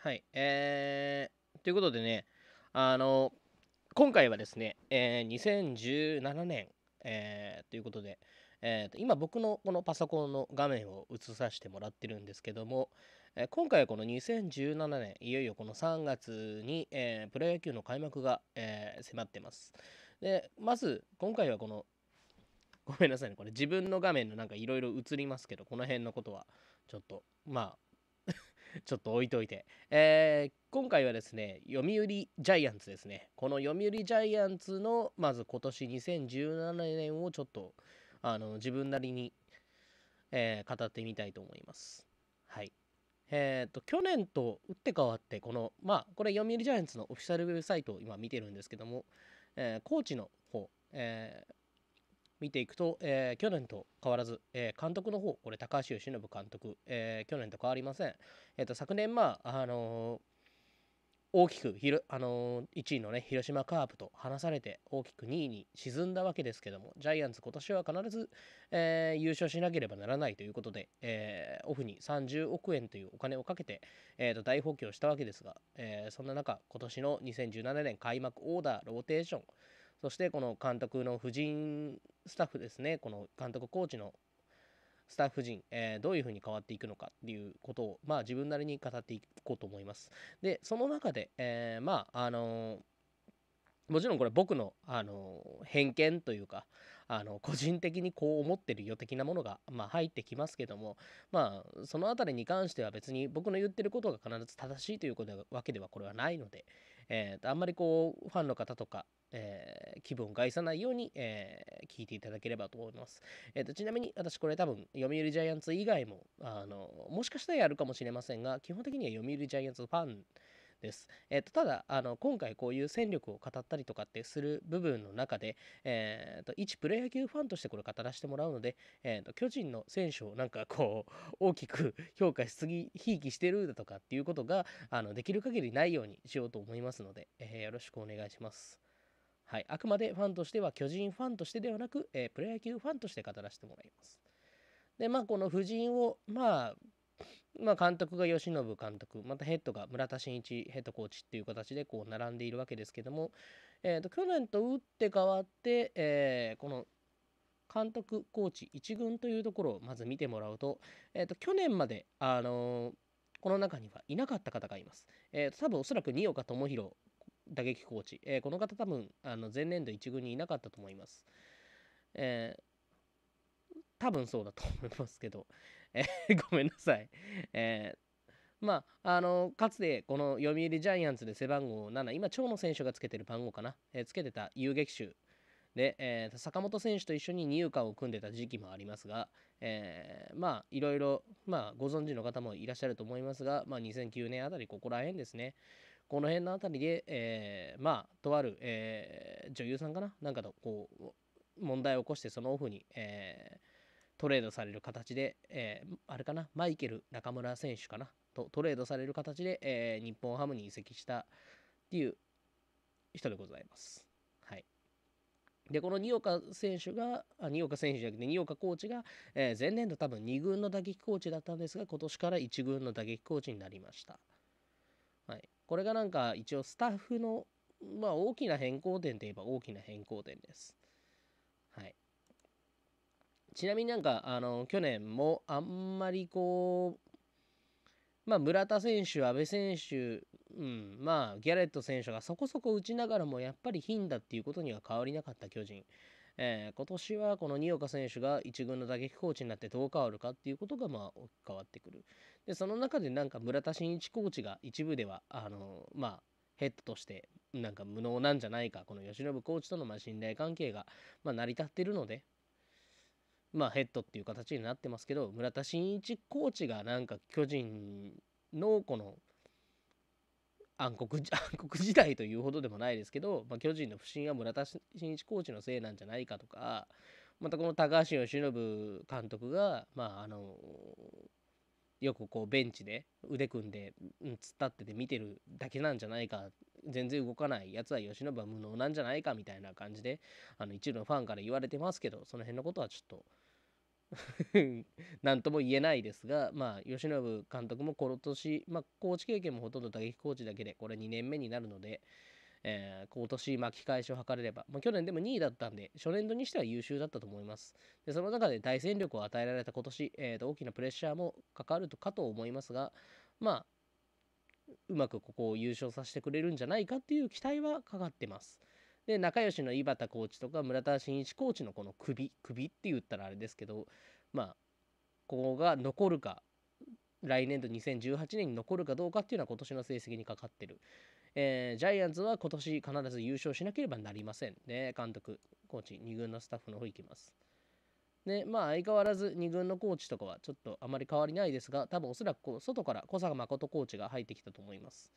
はい。えー、ということでね、あの、今回はですね、えー、2017年、えー、ということで、えー今僕のこのパソコンの画面を映させてもらってるんですけども、えー、今回はこの2017年、いよいよこの3月に、えー、プロ野球の開幕が、えー、迫ってます。で、まず今回はこの、ごめんなさいね、これ自分の画面のなんかいろいろ映りますけど、この辺のことはちょっと、まあ、ちょっと置いといて。えー、今回はですね、読売ジャイアンツですね。この読売ジャイアンツの、まず今年2017年をちょっと、あの、自分なりに、えー、語ってみたいと思います。はい。えっ、ー、と、去年と打って変わって、この、まあ、これ読売ジャイアンツのオフィシャルウェブサイトを今見てるんですけども、えー、コーチの方、えー、見ていくと、えー、去年と変わらず、えー、監督の方、これ、高橋由伸監督、えー、去年と変わりません。えーと、昨年、まあ、あの大きくひろ、あの1位のね、広島カープと離されて、大きく2位に沈んだわけですけども、ジャイアンツ、今年は必ず、え優勝しなければならないということで、えオフに30億円というお金をかけて、えーと、大補強したわけですが、えそんな中、今年の2017年開幕オーダー、ローテーション、そしてこの監督の夫人スタッフですねこの監督コーチのスタッフ陣、えー、どういうふうに変わっていくのかっていうことを、まあ、自分なりに語っていこうと思います。で、その中で、えー、まあ、あのー、もちろんこれ僕の、あの偏見というか、あの個人的にこう思ってるよ的なものが、まあ、入ってきますけども、まあ、そのあたりに関しては別に僕の言ってることが必ず正しいということわけではこれはないので、えー、とあんまりこうファンの方とかえー、気分を害さないように、えー、聞いていただければと思います。えーと、ちなみに私これ多分読売ジャイアンツ以外もあのもしかしたらやるかもしれませんが基本的には読売ジャイアンツファンです。えー、とただあの今回こういう戦力を語ったりとかってする部分の中で、えーと、一プロ野球ファンとしてこれ語らせてもらうので、えーと、巨人の選手をなんかこう 大きく評価しすぎひいきしてるだとかっていうことがあのできる限りないようにしようと思いますので、えー、よろしくお願いします。はい、あくまでファンとしては巨人ファンとしてではなく、えー、プロ野球ファンとして語らせてもらいます。でまあこの布陣をまあまあ、監督が慶喜監督またヘッドが村田真一ヘッドコーチっていう形でこう並んでいるわけですけども、えー、と去年と打って変わって、えー、この監督コーチ1軍というところをまず見てもらうと,、えー、と去年まで、あのー、この中にはいなかった方がいます。えー、多分おそらく新岡智弘打撃コーチ、えー、この方多分あの前年度1軍にいなかったと思います。えー、多分そうだと思いますけど、ごめんなさい。えーまあ、あのかつてこの読売ジャイアンツで背番号7今長野選手がつけてる番号かな、えー、つけてた遊撃手で、えー、坂本選手と一緒に二遊間を組んでた時期もありますが、えー、まあいろいろ、まあ、ご存知の方もいらっしゃると思いますが、まあ、2009年あたりここら辺ですねこの辺のあたりで、えー、まあとある、えー、女優さんかななんかとこう問題を起こしてそのオフに、えトレードされる形で、えー、あれかな、マイケル中村選手かな、とトレードされる形で、えー、日本ハムに移籍したっていう人でございます。はい。で、この二岡選手が、あ二岡選手じゃなくて、二岡コーチが、えー、前年度多分2軍の打撃コーチだったんですが、今年から1軍の打撃コーチになりました。はい。これがなんか一応スタッフの、まあ大きな変更点といえば大きな変更点です。ちなみになんか、あの、去年もあんまりこう、まあ、村田選手、阿部選手、うん、まあ、ギャレット選手がそこそこ打ちながらも、やっぱり貧だっていうことには変わりなかった巨人。えー、今年はこの新岡選手が1軍の打撃コーチになってどう変わるかっていうことがまあ変わってくるでその中でなんか村田真一コーチが一部ではあのまあヘッドとしてなんか無能なんじゃないかこの由伸コーチとのま信頼関係がま成り立ってるのでまあ、ヘッドっていう形になってますけど村田真一コーチがなんか巨人のこの暗黒 暗黒時代というほどでもないですけど、まあ、巨人の不信は村田真一コーチのせいなんじゃないかとかまたこの高橋由伸監督が、まあ、あのよくこうベンチで腕組んで、うん、突っ立ってて見てるだけなんじゃないか全然動かないやつは由伸は無能なんじゃないかみたいな感じであの一部のファンから言われてますけどその辺のことはちょっと何 とも言えないですが、まあ、由伸監督もこの年、まあ、コーチ経験もほとんど打撃コーチだけで、これ2年目になるので、えー、今年巻き返しを図れれば、まあ、去年でも2位だったんで、初年度にしては優秀だったと思います。でその中で大戦力を与えられた今年、えー、と大きなプレッシャーもかかるとかと思いますが、まあ、うまくここを優勝させてくれるんじゃないかっていう期待はかかってます。で仲良しの井端コーチとか村田真一コーチのこの首首って言ったらあれですけどまあここが残るか来年度2018年に残るかどうかっていうのは今年の成績にかかってる、えー、ジャイアンツは今年必ず優勝しなければなりませんで監督コーチ2軍のスタッフの方行きますでまあ相変わらず2軍のコーチとかはちょっとあまり変わりないですが多分おそらく外から小坂誠コーチが入ってきたと思います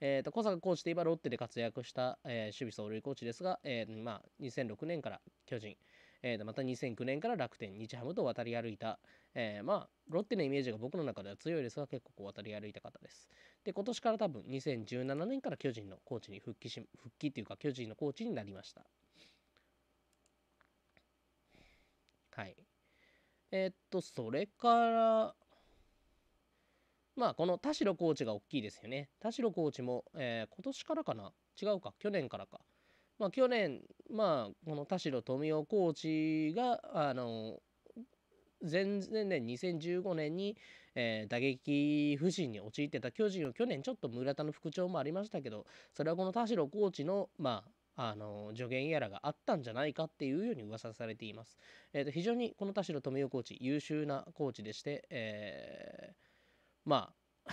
えーと、小坂コーチといえばロッテで活躍した、えー、守備走塁コーチですが、えーまあ、2006年から巨人、えーまた2009年から楽天、日ハムと渡り歩いた、えー、まあ、ロッテのイメージが僕の中では強いですが、結構こう渡り歩いた方です。で、今年から多分2017年から巨人のコーチに復帰し、復帰というか巨人のコーチになりました。はい。えー、っと、それから、まあ、この田代コーチが大きいですよね。田代コーチも、えー、今年からかな違うか、去年からか。まあ、去年、まあ、この田代富夫コーチが、あの、前々年2015年に、えー、打撃不振に陥ってた巨人を去年ちょっと村田の復調もありましたけどそれはこの田代コーチのまああの助言やらがあったんじゃないかっていうように噂されています。えーと、非常にこの田代富夫コーチ優秀なコーチでして、えー、まあ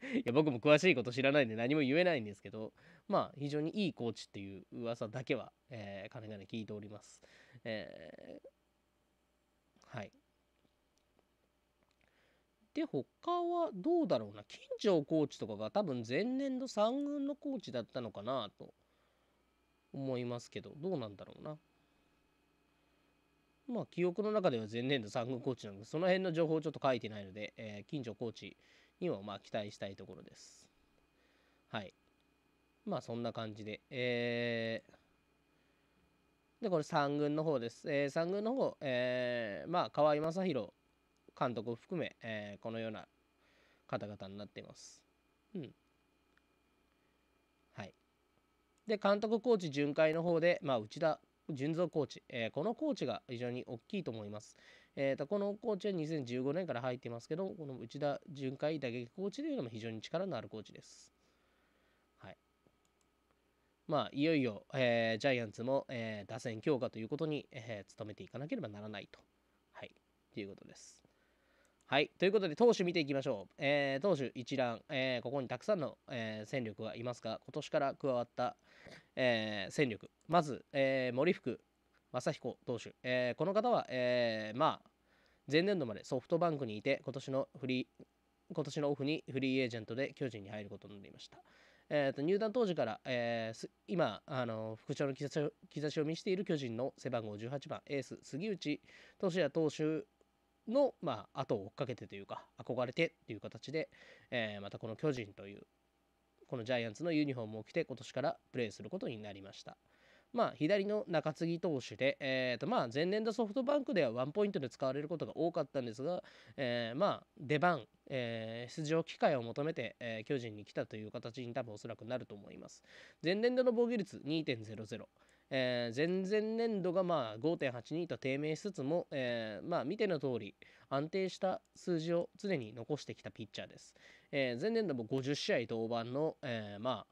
いや僕も詳しいこと知らないんで何も言えないんですけどまあ非常にいいコーチっていう噂だけは、えー、金ね、聞いております。えー、はい。で他はどうだろうな金城コーチとかが多分前年度3軍のコーチだったのかなと思いますけどどうなんだろうな。まあ、記憶の中では前年度3軍コーチなのでその辺の情報をちょっと書いてないので、えー、近所コーチにもまあ期待したいところです。はい。まあそんな感じで。えー、で、これ3軍の方です。えー、3軍の方、えー、まあ河合正宏監督を含め、えー、このような方々になっています。うん。はい。で、監督コーチ巡回の方で、まあ、内田純蔵コーチ、えー、このコーチが非常に大きいと思います。えーと、とこのコーチは2015年から入っていますけど、この内田巡回打撃コーチというのも非常に力のあるコーチです。はい。まあ、いよいよ、えー、ジャイアンツも、えー、打線強化ということに、えー、努めていかなければならないと。はい。ということです。はい。ということで、投手見ていきましょう。えー、投手一覧、えー、ここにたくさんの、えー、戦力がいますが、今年から加わった、え戦力。まず、え森福正彦投手。えこの方は、えまあ、前年度までソフトバンクにいて、今年のフリー、今年のオフにフリーエージェントで巨人に入ることになりました。えーと、入団当時から、えー、今あの復調の兆しを見せている巨人の背番号18番エース杉内俊也投手の、まあ、後を追っかけてというか、憧れてという形で、えー、またこの巨人という、このジャイアンツのユニフォームを着て、今年からプレーすることになりました。まあ、左の中継ぎ投手で、えーとまあ、前年度ソフトバンクではワンポイントで使われることが多かったんですが、えー、まあ出番、えー、出場機会を求めて、えー、巨人に来たという形に多分おそらくなると思います。前年度の防御率2.00、えー、前々年度がまあ5.82と低迷しつつも、えー、まあ見ての通り安定した数字を常に残してきたピッチャーです。えー、前年度も50試合登板の、えー、まあ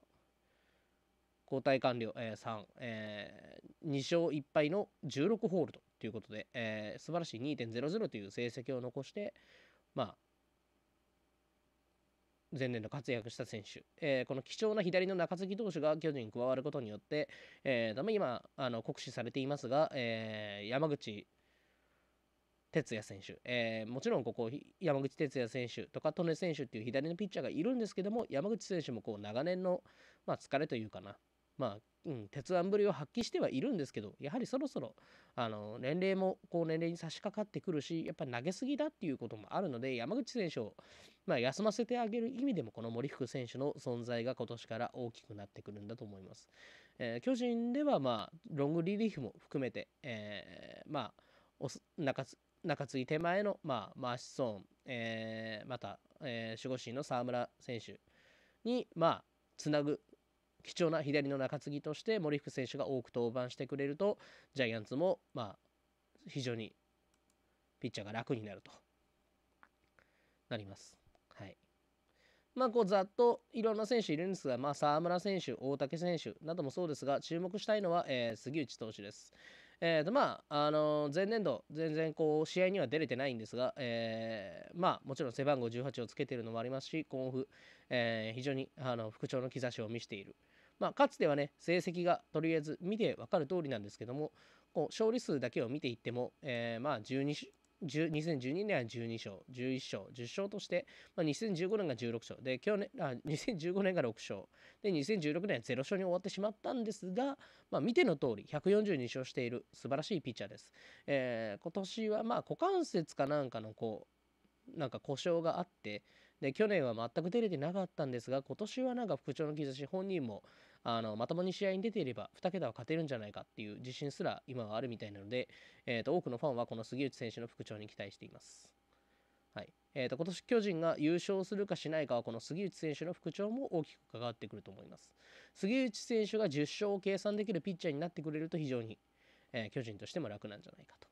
交代完了、えー、3、えー、2勝1敗の16ホールドということで、えー、素晴らしい2.00という成績を残して、まあ、前年度活躍した選手、えー、この貴重な左の中継ぎ投手が巨人に加わることによって、えー、た今あの酷使されていますが、えー、山口哲也選手、えー、もちろんここ山口哲也選手とか利根選手っていう左のピッチャーがいるんですけども山口選手もこう長年の、まあ、疲れというかなまあうん、鉄腕ぶりを発揮してはいるんですけどやはりそろそろあの年齢もこう年齢に差し掛かってくるしやっぱり投げすぎだっていうこともあるので山口選手を、まあ、休ませてあげる意味でもこの森福選手の存在が今年から大きくなってくるんだと思います。えー、巨人では、まあ、ロングリリーフも含めて、えー、まあ、中中継ぎ手前の、まあ、マーシソン、えー、また、えー、守護神の沢村選手に、まあ、つなぐ貴重な左の中継ぎとして森福選手が多く登板してくれるとジャイアンツもまあ非常にピッチャーが楽になるとなります。はいまあ、こうざっといろんな選手いるんですが、まあ、沢村選手、大竹選手などもそうですが、注目したいのは、えー、杉内投手です。えーとまああのー、前年度、全然こう試合には出れてないんですが、えーまあ、もちろん背番号18をつけているのもありますし、今奮。えー、非常にあの復調の兆しを見せているまあ、かつてはね成績がとりあえず見て分かる通りなんですけどもこう勝利数だけを見ていっても、えー、まあ2 2012年は12勝、11勝、10勝として、まあ、2015年が16勝、で、去年、あ、2015年が6勝、で、2016年は0勝に終わってしまったんですが、まあ、見ての通り、142勝している素晴らしいピッチャーです。えー、今年は、まあ、股関節かなんかの、こう、なんか故障があって、で、去年は全く出れてなかったんですが、今年はなんか復調の兆し、本人も、あのまともに試合に出ていれば2桁は勝てるんじゃないかっていう自信すら今はあるみたいなので、えーと、多くのファンはこの杉内選手の復調に期待しています。はいえーと、と今年巨人が優勝するかしないかはこの杉内選手の復調も大きく関わってくると思います杉内選手が10勝を計算できるピッチャーになってくれると非常に、えー、巨人としても楽なんじゃないかと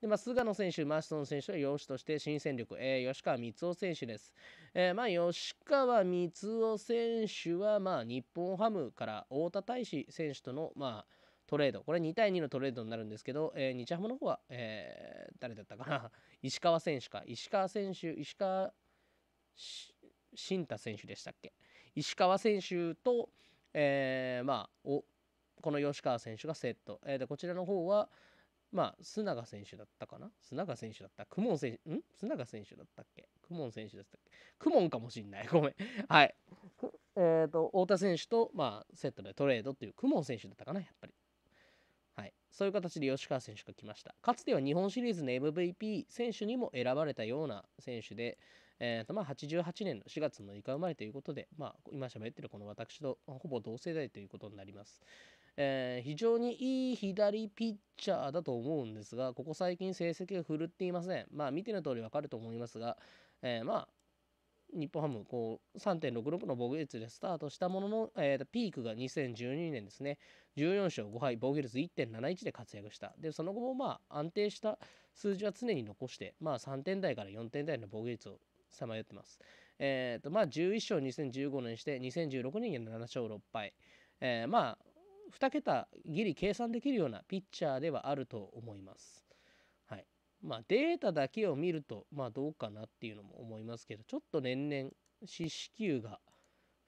で、まあ、菅野選手、マストン選手は養子として新戦力、えー、吉川光雄選手です。えー、まあ、吉川光雄選手は、まあ、日本ハムから太田大志選手との、まあ、トレード、これ2対2のトレードになるんですけど、えー、日ハムの方は、えー、誰だったかな、石川選手か、石川選手、石川慎太選手でしたっけ、石川選手と、えー、まあ、おこの吉川選手がセット、えー、でこちらの方は、まあ、須永選手だったかな須永選手だったクモ選手、ん須永選手だったっけク選手だったっけクかもしんない。ごめん。はい。えー、と、太田選手と、まあ、セットでトレードというクモ選手だったかな、やっぱり。はい。そういう形で吉川選手が来ました。かつては日本シリーズの MVP 選手にも選ばれたような選手で、えーとまあ、88年の4月6日生まれということで、まあ、今べっているこの私とほぼ同世代ということになります。えー、非常にいい左ピッチャーだと思うんですが、ここ最近成績が振るっていません。まあ、見ての通りわかると思いますが、えー、まあ、日本ハムこう3.66の防御率でスタートしたものの、えー、ピークが2012年ですね14勝5敗防御率1.71で活躍したでその後もまあ安定した数字は常に残して、まあ、3点台から4点台の防御率をさまよってます、えーとまあ、11勝2015年して2016年に7勝6敗、えー、まあ2桁ギリ計算できるようなピッチャーではあると思います。はい。まあデータだけを見ると、まあどうかなっていうのも思いますけど、ちょっと年々四死球が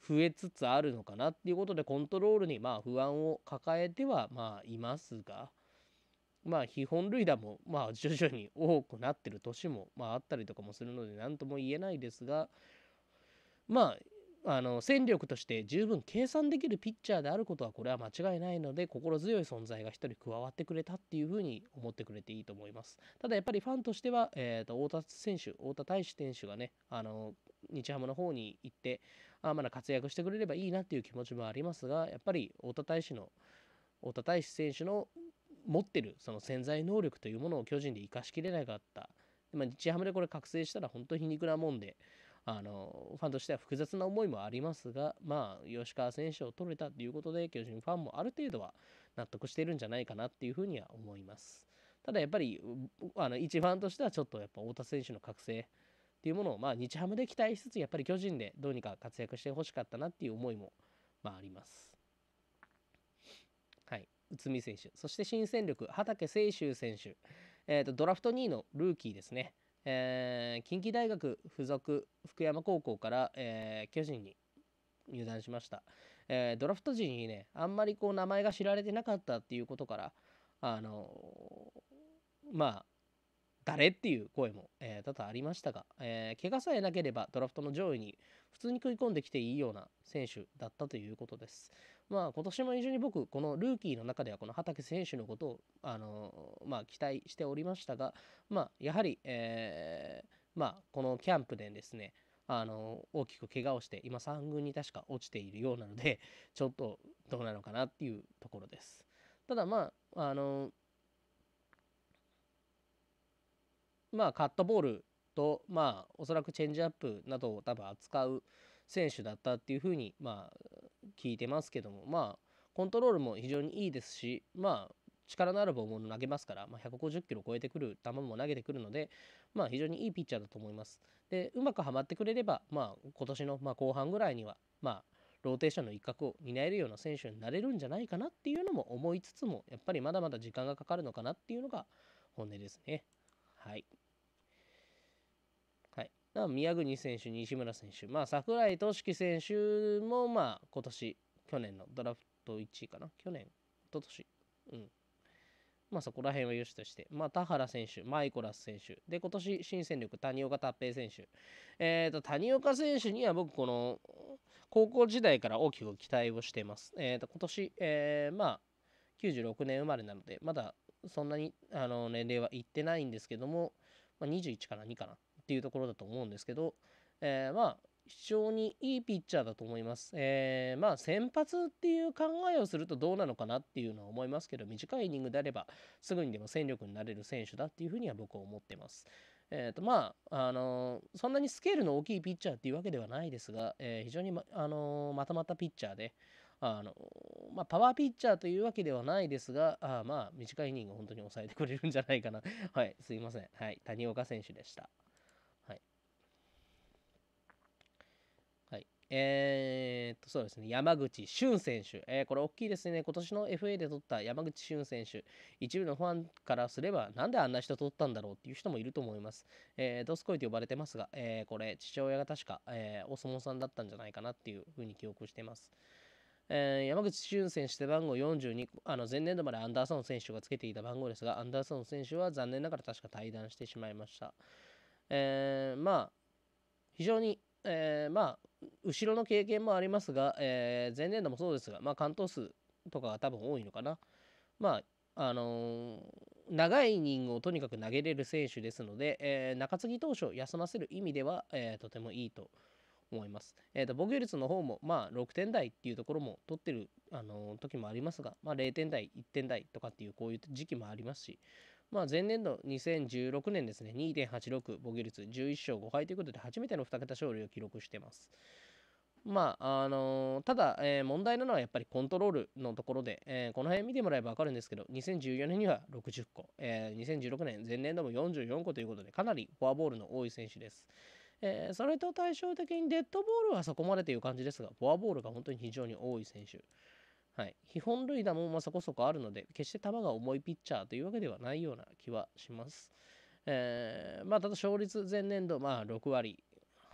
増えつつあるのかなっていうことでコントロールにまあ不安を抱えてはまあいますが、まあ、非本塁打も、まあ、徐々に多くなってる年も、まあ、あったりとかもするので、何とも言えないですが、まあ、あの戦力として十分計算できるピッチャーであることはこれは間違いないので心強い存在が1人加わってくれたっていうふうに思ってくれていいと思いますただやっぱりファンとしては、えーと、太田選手太田大志選手がねあの日ハムの方に行ってあまだ活躍してくれればいいなっていう気持ちもありますがやっぱり太田大志の太田大志選手の持ってるその潜在能力というものを巨人で生かしきれなかったまあ、日ハムでこれ覚醒したら本当に皮肉なもんで、あのファンとしては複雑な思いもありますが、まあ、吉川選手を取れたということで、巨人ファンもある程度は納得してるんじゃないかなっていうふうには思います。ただやっぱり、あの一ファンとしてはちょっとやっぱ太田選手の覚醒っていうものを、まあ、日ハムで期待しつつ、やっぱり巨人でどうにか活躍してほしかったなっていう思いも、まあ、あります。はい、内海選手、そして新戦力、畠清秀選手、えーと、ドラフト2位のルーキーですね。えー、近畿大学附属福山高校から、えー、巨人に入団しました、えー、ドラフト時にねあんまりこう名前が知られてなかったっていうことからあのー、まあ誰っていう声も、えー、多々ありましたが、えー、怪我さえなければドラフトの上位に普通に食い込んできていいような選手だったということです。まあ今年も非常に僕、このルーキーの中ではこの畑選手のことを、あのー、まあ、期待しておりましたが、まあ、やはり、えまあ、このキャンプでですね、あの大きく怪我をして今3軍に確か落ちているようなのでちょっとどうなのかなっていうところです。ただまああのまあ、カットボールと、まあ、おそらくチェンジアップなどを多分扱う選手だったっていうふうに、まあ、聞いてますけども、まあ、コントロールも非常にいいですし、まあ、力のあるボールを投げますから、まあ、150キロ超えてくる球も投げてくるので、まあ、非常にいいピッチャーだと思います。でうまくはまってくれれば、まあ、今年のまあ後半ぐらいには、まあ、ローテーションの一角を担えるような選手になれるんじゃないかなっていうのも思いつつもやっぱりまだまだ時間がかかるのかなっていうのが本音ですね。はいだ宮国選手、西村選手、まあ、井俊樹選手も、まあ、今年、去年のドラフト1位かな、去年、一昨年うん。まあ、そこら辺は良しとして、まあ、田原選手、マイコラス選手、で、今年、新戦力、谷岡達平選手。えっ、ー、と、谷岡選手には僕、この、高校時代から大きく期待をしています。えっ、ー、と、今年、えー、まあ、96年生まれなので、まだそんなにあの年齢はいってないんですけども、まあ、21から2かな。っていうところだと思うんですけど、えー、まあ非常にいいピッチャーだと思います。えー、まあ先発っていう考えをするとどうなのかなっていうのは思いますけど短いイニングであればすぐにでも戦力になれる選手だっていうふうには僕は思ってます。えーとまああのー、そんなにスケールの大きいピッチャーっていうわけではないですが、えー、非常にま,、あのー、まとまったピッチャーで、あのまあ、パワーピッチャーというわけではないですがあまあ短いイニング本当に抑えてくれるんじゃないかなはいすいません、はい、谷岡選手でした。えー、っと、そうですね、山口俊選手、えー、これ大きいですね、今年の FA で取った山口俊選手、一部のファンからすれば、なんであんな人取ったんだろうっていう人もいると思います。えー、ドスコイと呼ばれてますが、えー、これ、父親が確か、えー、お相撲さんだったんじゃないかなっていうふうに記憶してます。えー、山口俊選手、背番号42あの前年度までアンダーソン選手がつけていた番号ですが、アンダーソン選手は残念ながら確か退団してしまいました。えー、まあ、非常に、えー、まあ、後ろの経験もありますが、えー、前年度もそうですが、まあ、関東数とかが多分多いのかな。まああのー、長いイニングをとにかく投げれる選手ですので、えー、中継ぎ投手を休ませる意味では、えー、とてもいいと思います。えーと、防御率の方も、まあ、6点台っていうところも取ってる、あのー、時もありますが、まあ、0点台、1点台とかっていうこういう時期もありますし、まあ、前年度2016年ですね、2.86防御率11勝5敗ということで、初めての2桁勝利を記録しています。まああのー、ただ、えー、問題なのはやっぱりコントロールのところで、えー、この辺見てもらえば分かるんですけど、2014年には60個、えー、2016年、前年度も44個ということで、かなりフォアボールの多い選手です。えそれと対照的にデッドボールはそこまでという感じですが、フォアボールが本当に非常に多い選手。はい、基本塁打もまそこそこあるので決して球が重いピッチャーというわけではないような気はします。えー、まあ、ただ勝率前年度、まあ、6割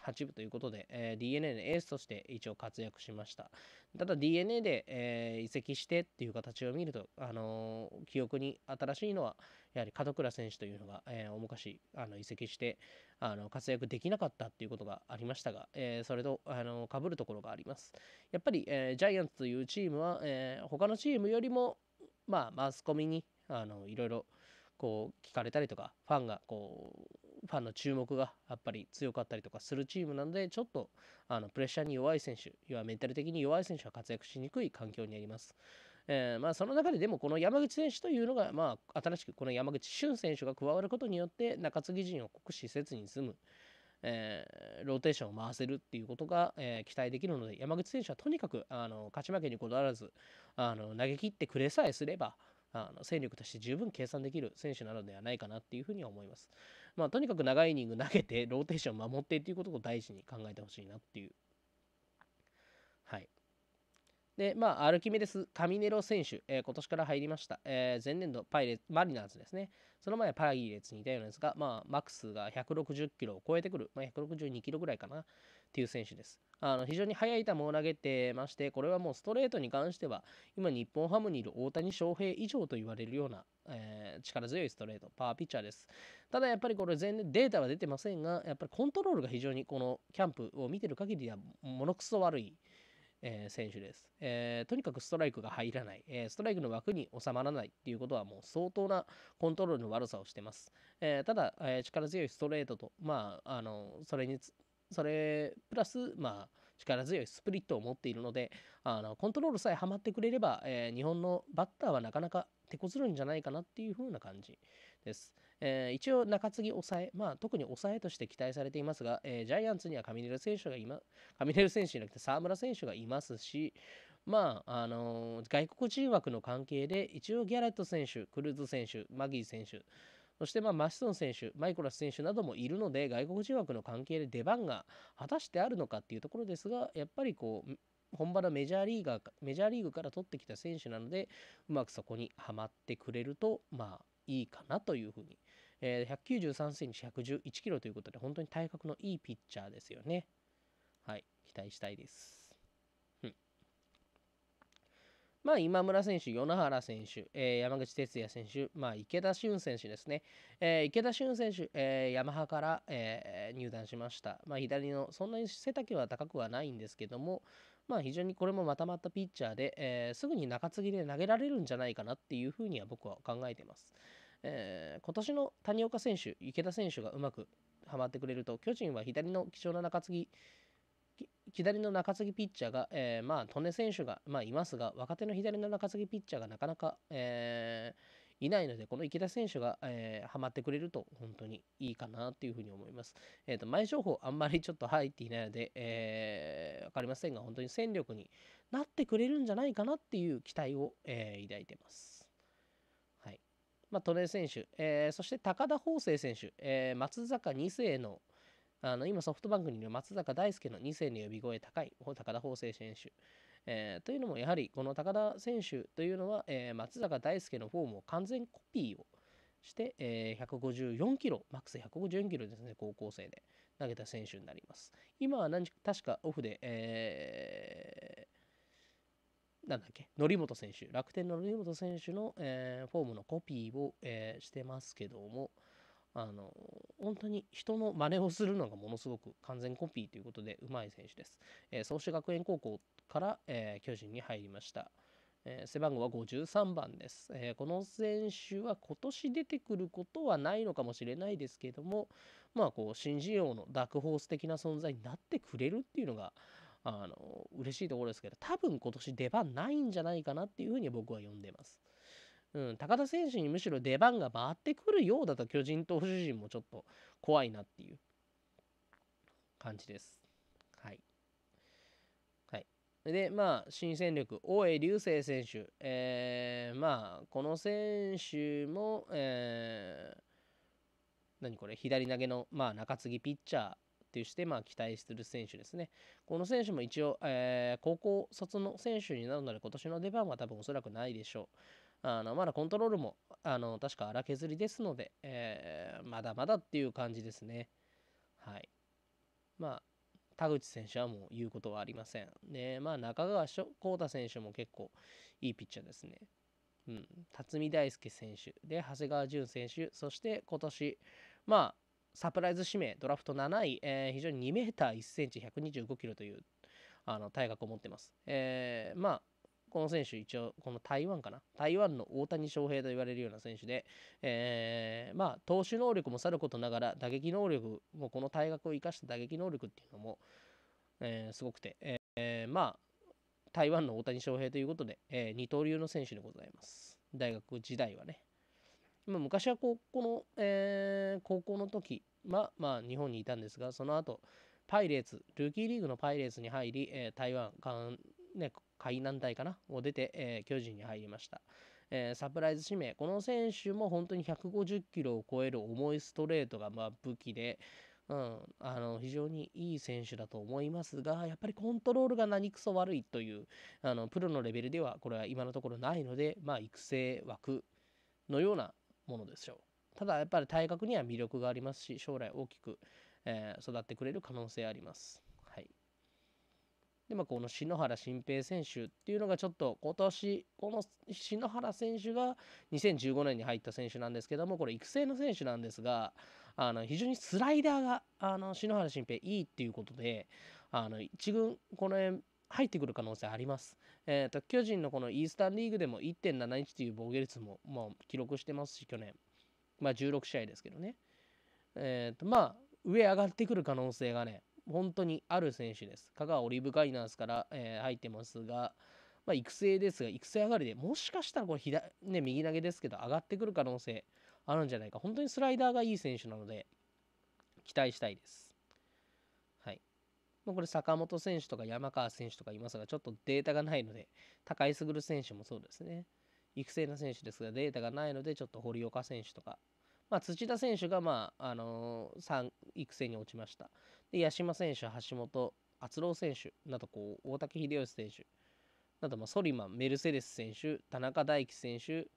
8分ということで、えー、d n a のエースとして一応活躍しました。ただ d n a で、えー、移籍してっていう形を見ると、あのー、記憶に新しいのは、やはり門倉選手というのが、えー、大昔あの移籍してあの活躍できなかったっていうことがありましたが、えー、それとあの被るところがあります。やっぱり、えー、ジャイアンツというチームは、えー、他のチームよりも、まあ、マスコミにあのいろいろこう聞かれたりとかファンがこうファンの注目がやっぱり強かったりとかするチームなのでちょっとあのプレッシャーに弱い選手要はメンタル的に弱い選手は活躍しにくい環境にあります。えー、まあ、その中ででもこの山口選手というのが、まあ、新しくこの山口俊選手が加わることによって中継ぎ陣を酷使せずに済む。えー、ローテーションを回せるっていうことが、えー、期待できるので山口選手はとにかくあの勝ち負けにこだわらずあの投げ切ってくれさえすればあの戦力として十分計算できる選手なのではないかなっていうふうには思います。まあ、とにかく長いイニング投げてローテーション守ってっていうことを大事に考えてほしいなっていう。はいで、まあ、アルキメデス・カミネロ選手、えー、今年から入りました。えー、前年度、パイレマリナーズですね。その前、パイレーツにいたようなんですが、まあ、マックスが160キロを超えてくる、まあ、162キロぐらいかな、っていう選手です。あの非常に速い球を投げてまして、これはもうストレートに関しては、今、日本ハムにいる大谷翔平以上と言われるような、えー、力強いストレート、パワーピッチャーです。ただやっぱりこれ、全然データは出てませんが、やっぱりコントロールが非常にこのキャンプを見てる限りは、ものくそ悪い。え選手です、えとにかくストライクが入らない、えストライクの枠に収まらないっていうことはもう相当なコントロールの悪さをしてます、えただ、え力強いストレートと、まあ、あのそれにそれプラス、まあ、力強いスプリットを持っているのであのコントロールさえはまってくれれば、えー、日本のバッターはなかなか手こずるんじゃないかなっていう風な感じです。えー、一応中継ぎ抑え、まあ、特に抑えとして期待されていますが、えー、ジャイアンツにはカミネル選手がいま、カミネル選手じゃなくて沢村選手がいますし、まあ、あのー、外国人枠の関係で、一応ギャレット選手、クルーズ選手、マギー選手、そして、まあ、マシソン選手、マイコラス選手などもいるので、外国人枠の関係で出番が果たしてあるのかっていうところですが、やっぱりこう、本場のメジャーリーガーメジャーリーグから取ってきた選手なのでうまくそこにはまってくれるとまあいいかなというふうにえー、193センチ、111キロということで、本当に体格のいいピッチャーですよね。はい、期待したいです。うん、まあ、今村選手、米原選手、えー、山口哲也選手、まあ、池田俊選手ですね。えー、池田俊選手、えー、ヤマハから、え入団しました。まあ、左の、そんなに背丈は高くはないんですけども、まあ、非常にこれもまたまったピッチャーで、えすぐに中継ぎで投げられるんじゃないかなっていうふうには僕は考えています。えー、今年の谷岡選手、池田選手がうまくはまってくれると、巨人は左の貴重な中継ぎ、左の中継ぎピッチャーが、えー、まあ、利根選手が、まあ、いますが、若手の左の中継ぎピッチャーがなかなか、えー、いないので、この池田選手が、えー、はまってくれると、本当にいいかなというふうに思います。えっ、ー、と、前情報、あんまりちょっと入っていないので、えー、わかりませんが、本当に戦力になってくれるんじゃないかなっていう期待を、えー、抱いてます。まあ、選手、えー、そして高田法生選手、えー、松坂2世のあの今ソフトバンクにいる松坂大輔の2世の呼び声高い高田法生選手、えー、というのもやはりこの高田選手というのは、えー、松坂大輔のフォームを完全コピーをして、えー、154キロ、マックス154キロですね、高校生で投げた選手になります。今は何確かオフで、えー、なんだっけ、則本選手、楽天の則本選手の、えー、フォームのコピーを、えー、してますけども、あの、本当に人の真似をするのがものすごく完全コピーということで、うまい選手です。えー、創志学園高校から、えー、巨人に入りました。え背番号は53番です、えこの選手は今年出てくることはないのかもしれないですけども、まあ、こう新人王のダークホース的な存在になってくれるっていうのが、あの嬉しいところですけど多分今年出番ないんじゃないかなっていうふうに僕は読んでます。うん、高田選手にむしろ出番が回ってくるようだと巨人投手陣もちょっと怖いなっていう感じです。はい。はい、で、まあ、新戦力、大江流星選手、えー、まあ、この選手も、えー、何これ、左投げの、まあ、中継ぎピッチャー。っいうして、まあ、期待する選手ですね。この選手も一応、えー、高校卒の選手になるので、今年の出番は多分おそらくないでしょう。あのまだコントロールもあの確か荒削りですので、えー、まだまだっていう感じですね。はい。まあ、田口選手はもう言うことはありません。で、まあ、中川翔太選手も結構いいピッチャーですね。うん、辰巳大輔選手で長谷川潤選手そして今年まあサプライズ指名、ドラフト7位、えー、非常に2メーター1センチ、125キロというあの体格を持ってます。えー、まあ、この選手、一応、この台湾かな。台湾の大谷翔平と言われるような選手で、えー、まあ、投手能力もさることながら、打撃能力も、この体格を生かした打撃能力っていうのも、えー、すごくて、えー、まあ、台湾の大谷翔平ということで、え二刀流の選手でございます。大学時代はね。ま昔はここの、えー、高校の時は、まあ、日本にいたんですが、その後、パイレーツ、ルーキーリーグのパイレーツに入り、えー、台湾、ね、海南大かなを出て、えー、巨人に入りました、えー、サプライズ指名、この選手も本当に150キロを超える重いストレートがま武器で、うん、あの非常にいい選手だと思いますが、やっぱりコントロールが何くそ悪いというあの、プロのレベルではこれは今のところないので、まあ、育成枠のようなものでしょうただやっぱり体格には魅力がありますし将来大きく、えー、育ってくれる可能性ありますはいでまあこの篠原新平選手っていうのがちょっと今年この篠原選手が2015年に入った選手なんですけどもこれ育成の選手なんですがあの非常にスライダーがあの篠原新平いいっていうことであの1軍この入ってくる可能性あります。えーと、巨人のこのイースタンリーグでも1.71という防御率も、記録してますし、去年、まあ、16試合ですけどね。えーと、まあ、上上がってくる可能性がね、本当にある選手です。香川オリーブガイナースから、えー、入ってますが、まあ、育成ですが、育成上がりでもしかしたらこれ左、ね、右投げですけど、上がってくる可能性あるんじゃないか。本当にスライダーがいい選手なので、期待したいです。まあ、これ坂本選手とか山川選手とかいますが、ちょっとデータがないので、高井卓選手もそうですね。育成の選手ですが、データがないので、ちょっと堀岡選手とか、まあ、土田選手が、まああのー、育成に落ちました。で、八島選手、橋本篤郎選手などこう、大竹秀吉選手など、まあ、ソリマン、メルセデス選手、田中大輝選手、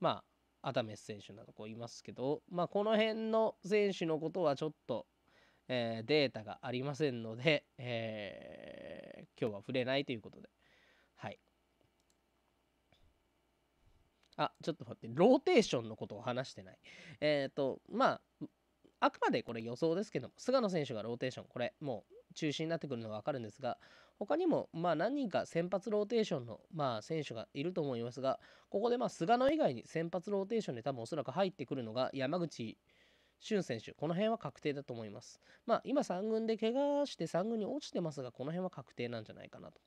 まあ、アダメス選手などこういますけど、まあ、この辺の選手のことはちょっとえー、データがありませんので、えー、今日は触れないということで。はい。あ、ちょっと待って、ローテーションのことを話してない。えっ、ー、と、まあ、あくまでこれ予想ですけども、菅野選手がローテーション、これもう中心になってくるのがわかるんですが、他にもまあ何人か先発ローテーションのまあ選手がいると思いますが、ここでまあ菅野以外に先発ローテーションで多分おそらく入ってくるのが山口俊選手、この辺は確定だと思います。まあ、今3軍で怪我して3軍に落ちてますが、この辺は確定なんじゃないかなと。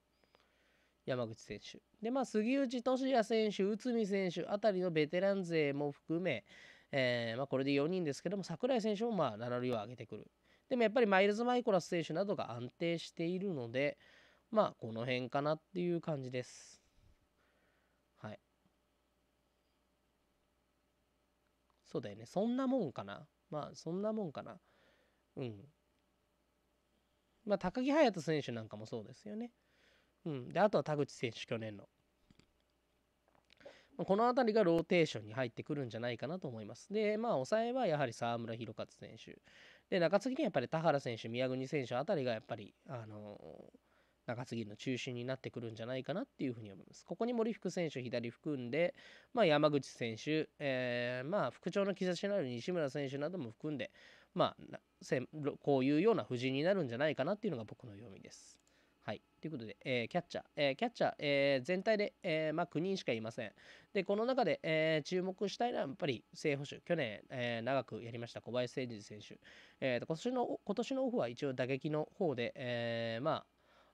山口選手。で、まあ、杉内俊也選手、内海選手あたりのベテラン勢も含め、えー、まあ、これで4人ですけども、櫻井選手もまあ名乗りを上げてくる。でもやっぱりマイルズ・マイコラス選手などが安定しているので、まあ、この辺かなっていう感じです。はい。そうだよね。そんなもんかな。まあそんなもんかな。うん。まあ高木隼人選手なんかもそうですよね。うん。で、あとは田口選手、去年の。この辺りがローテーションに入ってくるんじゃないかなと思います。で、まあ、抑えはやはり沢村博勝選手。で、中継ぎにはやっぱり田原選手、宮國選手あたりがやっぱり、あのー中継ぎの中心になってくるんじゃないかなっていうふうに思います。ここに森福選手左含んで、まあ、山口選手、えー、まあ復調の兆しのある西村選手なども含んで、まあ、こういうような布陣になるんじゃないかなっていうのが僕の読みです。はい、ということで、えー、キャッチャー、えー、キャッチャー、えー、全体で、えまあ、9人しかいません。で、この中で、え注目したいのは、やっぱり正捕手、去年、え長くやりました小林誠司選手、えー今年の。今年のオフは一応打撃の方で、えまあ、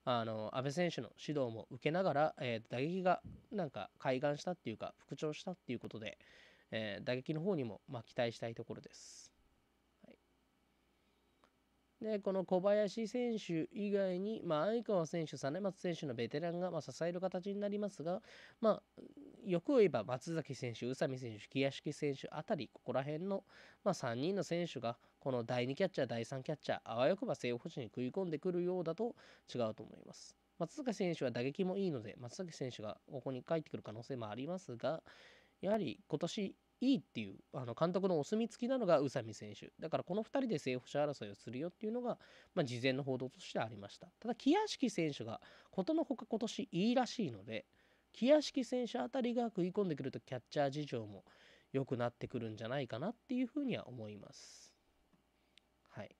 あの安倍選手の指導も受けながら、えー、打撃がなんか開眼したっていうか復調したっていうことで、えー、打撃の方にもま期待したいところです。で、この小林選手以外に、まあ、相川選手、実松選手のベテランがま支える形になりますが、まあ、よく言えば松崎選手、宇佐美選手、木屋敷選手あたり、ここら辺の、まあ、3人の選手が、この第2キャッチャー、第3キャッチャー、あわよくば正捕手に食い込んでくるようだと違うと思います。松崎選手は打撃もいいので、松崎選手がここに帰ってくる可能性もありますが、やはり今年いいっていうあの監督のお墨付きなのが宇佐美選手だからこの2人で正捕手争いをするよっていうのが、まあ、事前の報道としてありましたただ木屋敷選手がことのほか今年いいらしいので木屋敷選手あたりが食い込んでくるとキャッチャー事情も良くなってくるんじゃないかなっていうふうには思いますはい、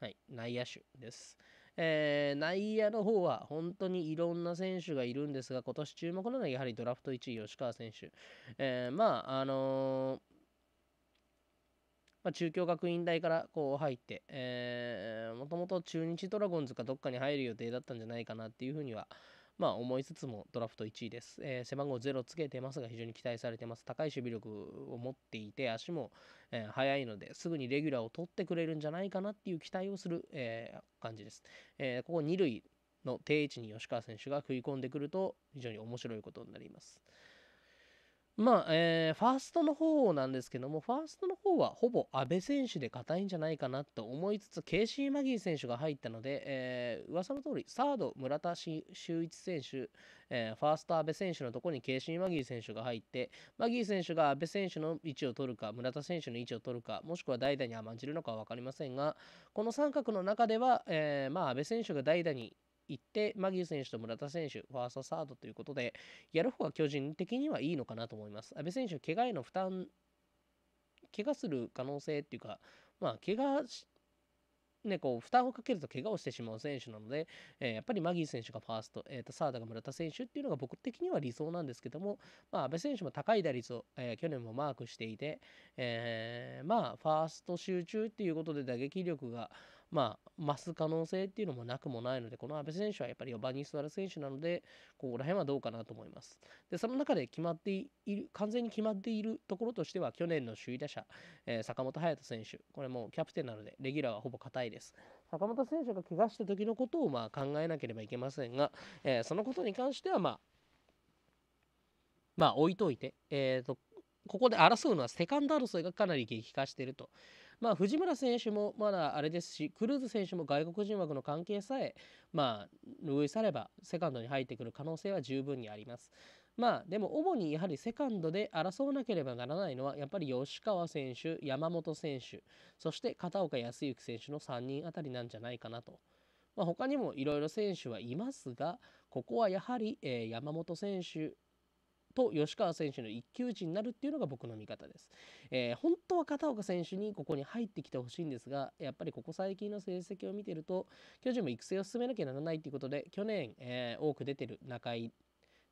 はい、内野手ですえー、内野の方は本当にいろんな選手がいるんですが、今年注目なのはやはりドラフト1位、吉川選手。えー、まあ、あのーまあ、中京学院大からこう入って、えもともと中日ドラゴンズかどっかに入る予定だったんじゃないかなっていうふうには、まあ、思いつつもドラフト1位です。えー、背番号0つけてますが、非常に期待されてます。高い守備力を持っていて、足も、えー、速いので、すぐにレギュラーを取ってくれるんじゃないかなっていう期待をする、えー、感じです。えここ2塁の定位置に吉川選手が食い込んでくると、非常に面白いことになります。まあ、えー、ファーストの方なんですけども、ファーストの方はほぼ阿部選手で硬いんじゃないかなと思いつつ、ケーシー・マギー選手が入ったので、えー、噂の通り、サード、村田修一選手、えー、ファースト、阿部選手のところにケーシー・マギー選手が入って、マギー選手が阿部選手の位置を取るか、村田選手の位置を取るか、もしくは代打に甘んじるのかは分かりませんが、この三角の中では、えー、まあ、安倍選手が代打に行って、マギー選手と村田選手、ファースト、サードということで、やる方が巨人的にはいいのかなと思います。阿部選手、怪我への負担、怪我する可能性っていうか、まあ、怪我し、ね、こう負担をかけると怪我をしてしまう選手なので、えー、やっぱりマギー選手がファースト、えー、とサードが村田選手っていうのが僕的には理想なんですけども、まあ、安部選手も高い打率を、えー、去年もマークしていて、えー、まあ、ファースト集中っていうことで打撃力が、まあ、増す可能性っていうのもなくもないので、この安部選手はやっぱり4番に座る選手なので、ここら辺はどうかなと思います。で、その中で決まっている、完全に決まっているところとしては、去年の首位打者、えー、坂本勇人選手、これもうキャプテンなので、レギュラーはほぼ固いです。坂本選手が怪我した時のことをまあ考えなければいけませんが、えー、そのことに関しては、まあ、まあ、置いといて、えーと、ここで争うのはセカンド争いがかなり激化しているとまあ、藤村選手もまだあれですしクルーズ選手も外国人枠の関係さえ、まあ、類さればセカンドに入ってくる可能性は十分にあります。まあでも主にやはりセカンドで争わなければならないのはやっぱり吉川選手山本選手そして片岡康之選手の3人あたりなんじゃないかなと。まあ、他にもいろいろ選手はいますがここはやはり、えー、山本選手と吉川選手の一騎打ちになるっていうのが僕の見方です。えー、本当は片岡選手にここに入ってきてほしいんですが、やっぱりここ最近の成績を見てると、巨人も育成を進めなきゃならないということで、去年、えー、多く出てる中井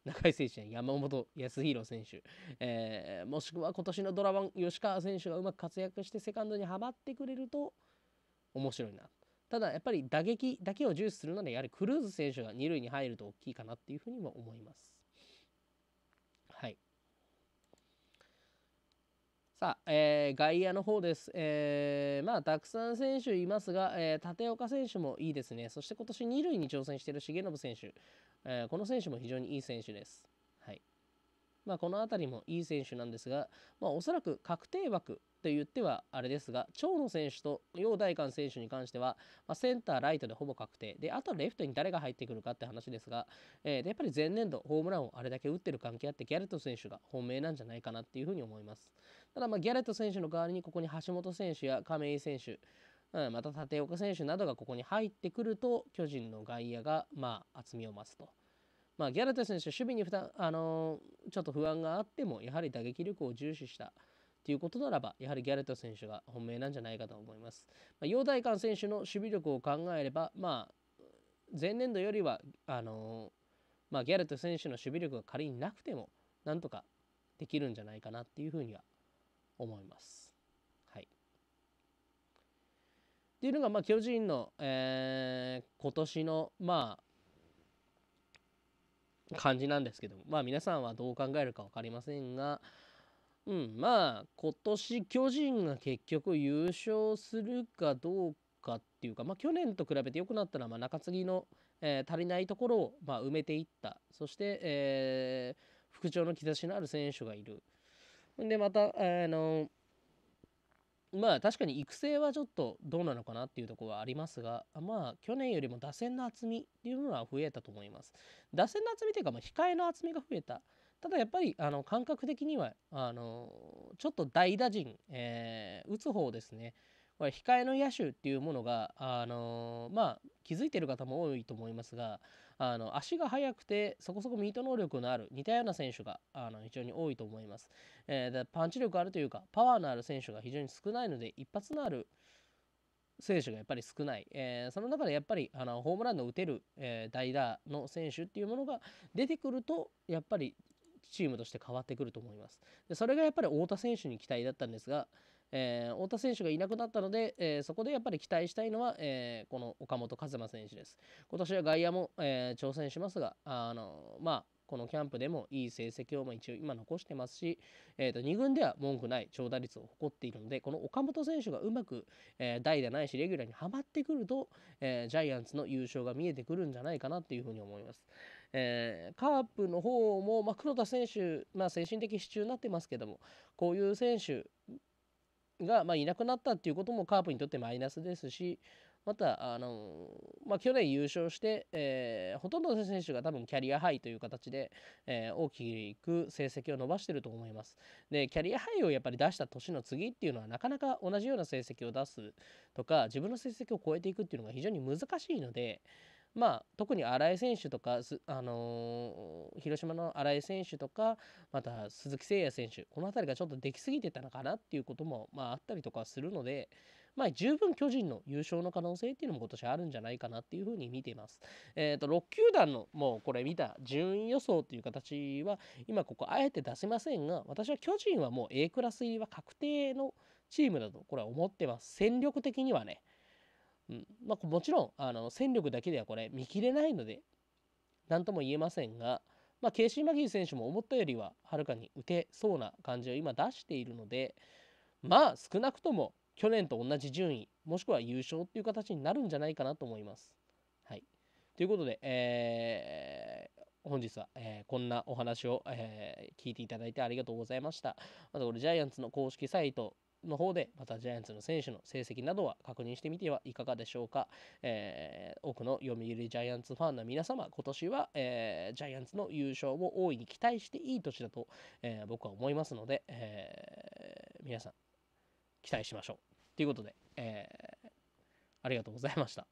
中井選手や山本康弘選手、えー、もしくは今年のドラマン吉川選手がうまく活躍してセカンドにはまってくれると面白いなただやっぱり打撃だけを重視するのでやはりクルーズ選手が2塁に入ると大きいかなっていうふうにも思います。さあ、えー、外野の方です。えー、まあ、たくさん選手いますが、えー、立岡選手もいいですね。そして今年2塁に挑戦している重信選手、えー、この選手も非常にいい選手です。はい。まあ、この辺りもいい選手なんですが、まあ、おそらく確定枠と言ってはあれですが、長野選手と楊大観選手に関しては、まあ、センター、ライトでほぼ確定。で、あとはレフトに誰が入ってくるかって話ですが、えー、でやっぱり前年度、ホームランをあれだけ打ってる関係あって、ギャルト選手が本命なんじゃないかなっていうふうに思います。ただ、まあ、ギャレット選手の代わりにここに橋本選手や亀井選手、うん、また立岡選手などがここに入ってくると巨人の外野が、まあ、厚みを増すと。まあ、ギャレット選手、守備に負担、あのー、ちょっと不安があっても、やはり打撃力を重視したということならば、やはりギャレット選手が本命なんじゃないかと思います。まあ、陽大館選手の守備力を考えれば、まあ、前年度よりはあのー、まあ、ギャレット選手の守備力が仮になくても、なんとかできるんじゃないかなっていうふうには思います。はい。っていうのが、まあ、巨人の、えー、今年の、まあ、感じなんですけども、まあ、皆さんはどう考えるか分かりませんが、うん、まあ、今年巨人が結局優勝するかどうかっていうか、まあ、去年と比べて良くなったのは、まあ、中継ぎの、えー、足りないところを、まあ、埋めていった、そして、えー、復調の兆しのある選手がいる。でまたあのまあ確かに育成はちょっとどうなのかなっていうとこはありますがまあ去年よりも打線の厚みっていうのは増えたと思います打線の厚みというかまあ控えの厚みが増えたただやっぱりあの感覚的にはあのちょっと代打陣、えー、打つ方ですねこれ控えの野手っていうものが、あのまあ、気づいてる方も多いと思いますがあの足が速くてそこそこミート能力のある似たような選手があの非常に多いと思います、えー、パンチ力あるというかパワーのある選手が非常に少ないので一発のある選手がやっぱり少ない、えー、その中でやっぱりあのホームランの打てる、えー、代打の選手っていうものが出てくるとやっぱりチームとして変わってくると思いますでそれがやっぱり太田選手に期待だったんですが、えー、太田選手がいなくなったので、えー、そこでやっぱり期待したいのは、えー、この岡本和真選手です。今年は外野も、え挑戦しますが、あのまあ、このキャンプでもいい成績を一応今残してますし、えー、と2軍では文句ない長打率を誇っているのでこの岡本選手がうまく、え代打ないしレギュラーにはまってくると、えジャイアンツの優勝が見えてくるんじゃないかなというふうに思います。えー、カープの方も、まあ、黒田選手、まあ、精神的支柱になってますけどもこういう選手が、まあ、いなくなったっていうこともカープにとってマイナスですしまたあの、まあ、去年優勝して、えー、ほとんどの選手が多分キャリアハイという形で、えー、大きく成績を伸ばしてると思います。でキャリアハイをやっぱり出した年の次っていうのはなかなか同じような成績を出すとか自分の成績を超えていくっていうのが非常に難しいので、まあ、特に新井選手とか、あのー、広島の新井選手とかまた鈴木誠也選手この辺りがちょっとできすぎてたのかなっていうことも、まあ、あったりとかするので、まあ、十分巨人の優勝の可能性っていうのも今年あるんじゃないかなっていうふうに見ています。えーと、6球団のもうこれ見た順位予想という形は今ここあえて出せませんが私は巨人はもう A クラス入りは確定のチームだとこれは思ってます戦力的にはね。うんまあ、もちろんあの戦力だけではこれ見切れないので何とも言えませんが、まあ、ケイシー・マギー選手も思ったよりははるかに打てそうな感じを今出しているのでまあ少なくとも去年と同じ順位もしくは優勝っていう形になるんじゃないかなと思います。はい、ということで、えー、本日は、えー、こんなお話を、えー、聞いていただいてありがとうございました。またこれジャイアンツの公式サイトの方でまたジャイアンツの選手の成績などは確認してみてはいかがでしょうか、えー、多くの読売ジャイアンツファンの皆様今年は、えー、ジャイアンツの優勝を大いに期待していい年だと、えー、僕は思いますので、え皆さん期待しましょうということで、えありがとうございました